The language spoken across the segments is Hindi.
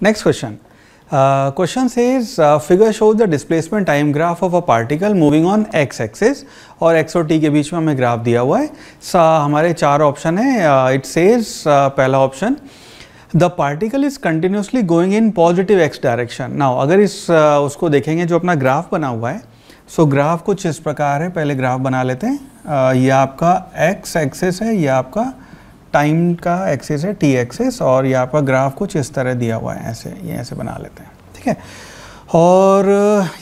Next question. Uh, question says uh, figure shows the displacement time graph of a particle moving on x axis और x और t के बीच में हमें ग्राफ दिया हुआ है सा हमारे चार ऑप्शन है इट सेज पहला option the particle is continuously going in positive X direction now अगर इस uh, उसको देखेंगे जो अपना ग्राफ बना हुआ है सो so ग्राफ कुछ इस प्रकार है पहले ग्राफ बना लेते हैं uh, यह आपका x एक्सेस है यह आपका टाइम का एक्सेस है टी एक्सेस और यहाँ पर ग्राफ कुछ इस तरह दिया हुआ है ऐसे ये ऐसे बना लेते हैं ठीक है और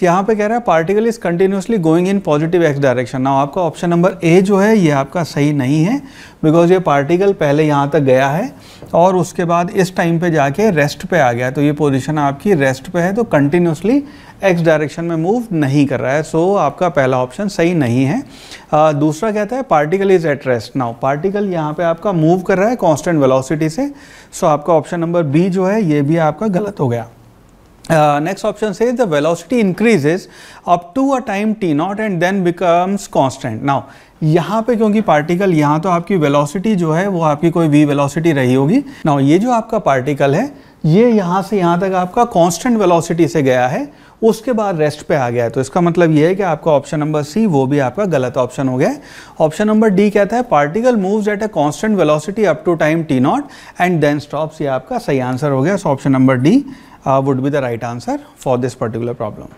यहाँ पे कह रहा है particle is continuously going in positive X direction ना आपका ऑप्शन नंबर ए जो है ये आपका सही नहीं है बिकॉज ये पार्टिकल पहले यहाँ तक गया है और उसके बाद इस टाइम पे जाके रेस्ट पे आ गया तो ये पोजीशन आपकी रेस्ट पे है तो कंटिन्यूसली एक्स डायरेक्शन में मूव नहीं कर रहा है सो so, आपका पहला ऑप्शन सही नहीं है आ, दूसरा कहता है particle is at rest now particle यहाँ पे आपका मूव कर रहा है कांस्टेंट वेलोसिटी से सो so, आपका ऑप्शन नंबर बी जो है ये भी आपका गलत हो गया नेक्स्ट ऑप्शन से the velocity velocity up to a time T naught and then becomes constant now Now यहाँ पे क्योंकि पार्टिकल यहाँ तो आपकी वेलोसिटी जो है वो आपकी कोई वी वेलोसिटी रही होगी ना ये जो आपका पार्टिकल है ये यहाँ से यहाँ तक आपका कॉन्स्टेंट वेलोसिटी से गया है उसके बाद रेस्ट पे आ गया है तो इसका मतलब ये है कि आपका ऑप्शन नंबर सी वो भी आपका गलत ऑप्शन हो गया है ऑप्शन नंबर डी कहता है particle moves at a constant velocity up to time T naught and then stops ये आपका सही आंसर हो गया so option number D Uh, would be the right answer for this particular problem.